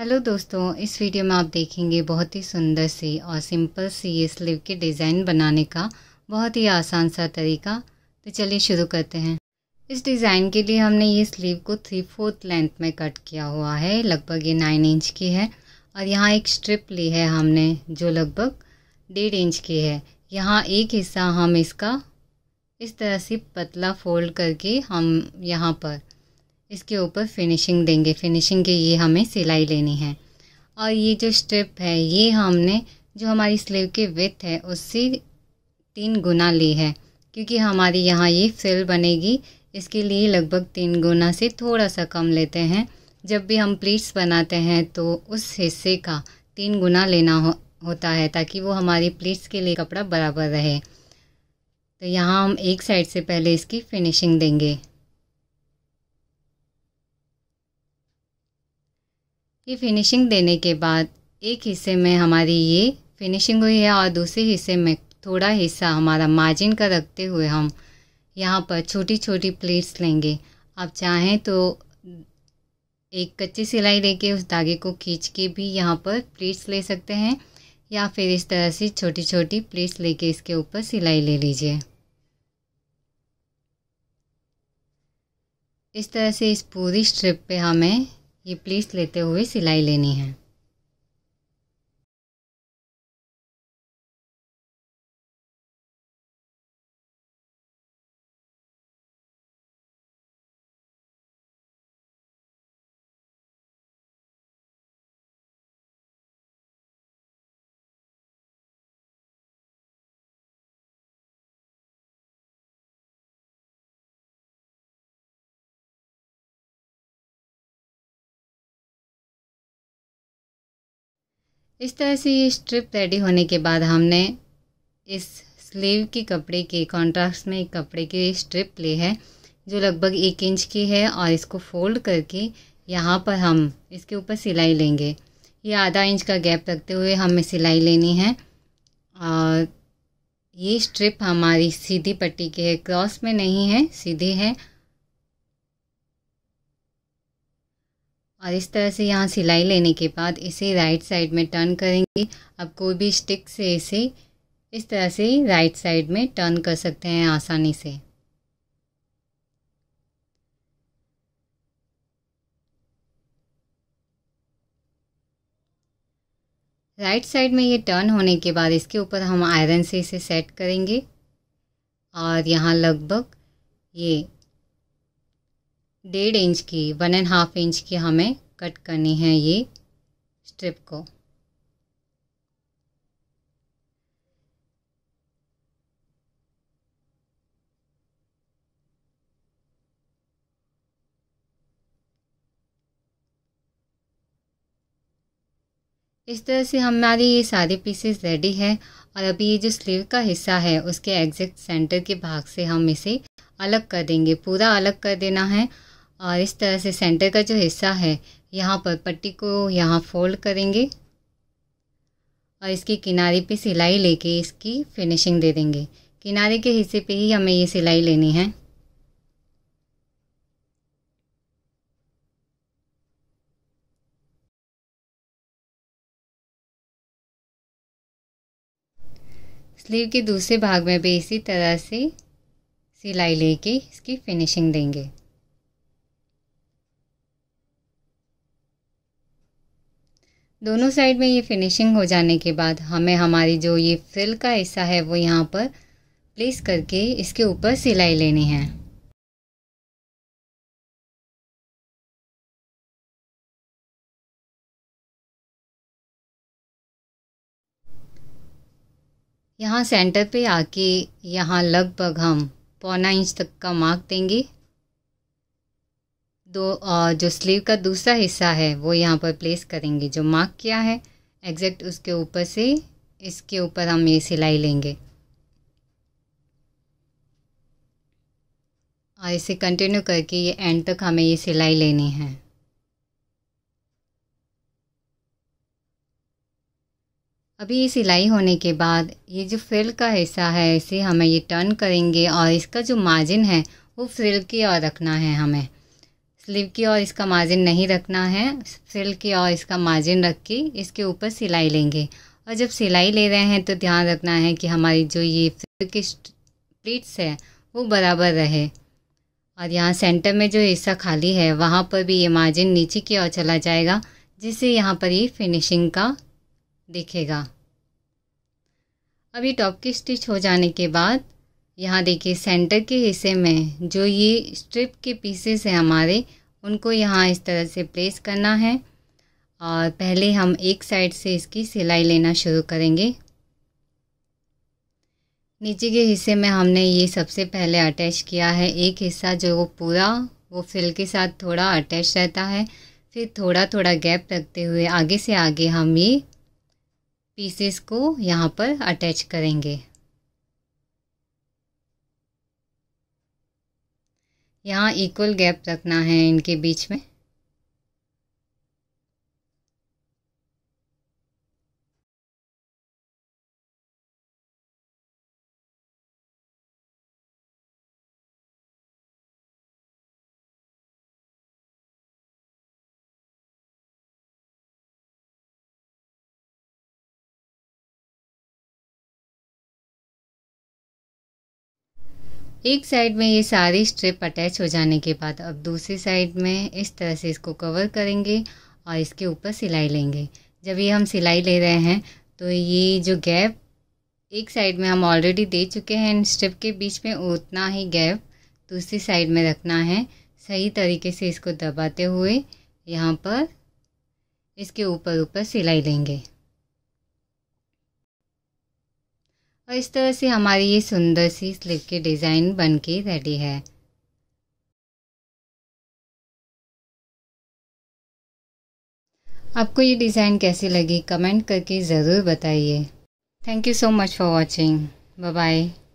hello दोस्तों इस video में आप देखेंगे बहुत ही सुंदर सी और सिंपल सी ये स्लीव के डिज़ाइन बनाने का बहुत ही आसान सा तरीका तो चलिए शुरू करते हैं इस डिज़ाइन के लिए हमने ये स्लीव को थ्री फोर्थ लेंथ में कट किया हुआ है लगभग ये नाइन इंच की है और यहाँ एक स्ट्रिप ली है हमने जो लगभग डेढ़ इंच की है यहाँ एक हिस्सा हम इसका इस तरह से पतला फोल्ड करके हम यहाँ पर इसके ऊपर फिनिशिंग देंगे फिनिशिंग के ये हमें सिलाई लेनी है और ये जो स्ट्रिप है ये हमने जो हमारी स्लीव की विथ है उससे तीन गुना ली है क्योंकि हमारी यहाँ ये फिल बनेगी इसके लिए लगभग तीन गुना से थोड़ा सा कम लेते हैं जब भी हम प्लीट्स बनाते हैं तो उस हिस्से का तीन गुना लेना हो, होता है ताकि वो हमारी प्लीट्स के लिए कपड़ा बराबर रहे तो यहाँ हम एक साइड से पहले इसकी फिनिशिंग देंगे की फिनिशिंग देने के बाद एक हिस्से में हमारी ये फिनिशिंग हुई है और दूसरे हिस्से में थोड़ा हिस्सा हमारा मार्जिन का रखते हुए हम यहाँ पर छोटी छोटी प्लेट्स लेंगे आप चाहें तो एक कच्ची सिलाई लेके उस धागे को खींच के भी यहाँ पर प्लेट्स ले सकते हैं या फिर इस तरह से छोटी छोटी प्लेट्स लेके इसके ऊपर सिलाई ले लीजिए इस तरह से इस पूरी स्ट्रिप पे हमें ये प्लीस लेते हुए सिलाई लेनी है इस तरह से ये स्ट्रिप रेडी होने के बाद हमने इस स्लीव के कपड़े के कॉन्ट्रास्ट में एक कपड़े की स्ट्रिप ली है जो लगभग एक इंच की है और इसको फोल्ड करके यहाँ पर हम इसके ऊपर सिलाई लेंगे ये आधा इंच का गैप रखते हुए हमें सिलाई लेनी है और ये स्ट्रिप हमारी सीधी पट्टी की है क्रॉस में नहीं है सीधी है और इस तरह से यहाँ सिलाई लेने के बाद इसे राइट साइड में टर्न करेंगे अब कोई भी स्टिक से इसे इस तरह से राइट साइड में टर्न कर सकते हैं आसानी से राइट साइड में ये टर्न होने के बाद इसके ऊपर हम आयरन से इसे सेट करेंगे और यहाँ लगभग ये डेढ़ इंच की वन एंड हाफ इंच की हमें कट करनी है ये स्ट्रिप को इस तरह से हमारी ये सारे पीसेस रेडी है और अभी ये जो स्लीव का हिस्सा है उसके एग्जैक्ट सेंटर के भाग से हम इसे अलग कर देंगे पूरा अलग कर देना है और इस तरह से सेंटर का जो हिस्सा है यहाँ पर पट्टी को यहाँ फोल्ड करेंगे और इसके किनारे पे सिलाई लेके इसकी फिनिशिंग दे देंगे किनारे के हिस्से पे ही हमें ये सिलाई लेनी है स्लीव के दूसरे भाग में भी इसी तरह से सिलाई लेके इसकी फिनिशिंग देंगे दोनों साइड में ये फिनिशिंग हो जाने के बाद हमें हमारी जो ये फिल का हिस्सा है वो यहाँ पर प्लेस करके इसके ऊपर सिलाई लेनी है यहाँ सेंटर पे आके यहाँ लगभग हम पौना इंच तक का मार्क देंगे दो जो स्लीव का दूसरा हिस्सा है वो यहाँ पर प्लेस करेंगे जो मार्क किया है एग्जैक्ट उसके ऊपर से इसके ऊपर हम ये सिलाई लेंगे और इसे कंटिन्यू करके ये एंड तक हमें ये सिलाई लेनी है अभी ये सिलाई होने के बाद ये जो फ्रिल का हिस्सा है इसे हमें ये टर्न करेंगे और इसका जो मार्जिन है वो फ्रिल की ओर रखना है हमें स्लीव की और इसका मार्जिन नहीं रखना है सिल्क की और इसका मार्जिन रख के इसके ऊपर सिलाई लेंगे और जब सिलाई ले रहे हैं तो ध्यान रखना है कि हमारी जो ये की प्लीट्स है वो बराबर रहे और यहाँ सेंटर में जो हिस्सा खाली है वहाँ पर भी ये मार्जिन नीचे की ओर चला जाएगा जिससे यहाँ पर ये फिनिशिंग का दिखेगा अभी टॉप की स्टिच हो जाने के बाद यहाँ देखिए सेंटर के हिस्से में जो ये स्ट्रिप के पीसेस हैं हमारे उनको यहाँ इस तरह से प्लेस करना है और पहले हम एक साइड से इसकी सिलाई लेना शुरू करेंगे नीचे के हिस्से में हमने ये सबसे पहले अटैच किया है एक हिस्सा जो वो पूरा वो फिल के साथ थोड़ा अटैच रहता है फिर थोड़ा थोड़ा गैप रखते हुए आगे से आगे हम ये पीसेस को यहाँ पर अटैच करेंगे यहाँ इक्वल गैप रखना है इनके बीच में एक साइड में ये सारी स्ट्रिप अटैच हो जाने के बाद अब दूसरी साइड में इस तरह से इसको कवर करेंगे और इसके ऊपर सिलाई लेंगे जब ये हम सिलाई ले रहे हैं तो ये जो गैप एक साइड में हम ऑलरेडी दे चुके हैं स्ट्रिप के बीच में उतना ही गैप दूसरी साइड में रखना है सही तरीके से इसको दबाते हुए यहाँ पर इसके ऊपर ऊपर सिलाई लेंगे और इस तरह से हमारी ये सुंदर सी स्लीव की डिज़ाइन बन के रेडी है आपको ये डिज़ाइन कैसी लगी कमेंट करके ज़रूर बताइए thank you so much for watching bye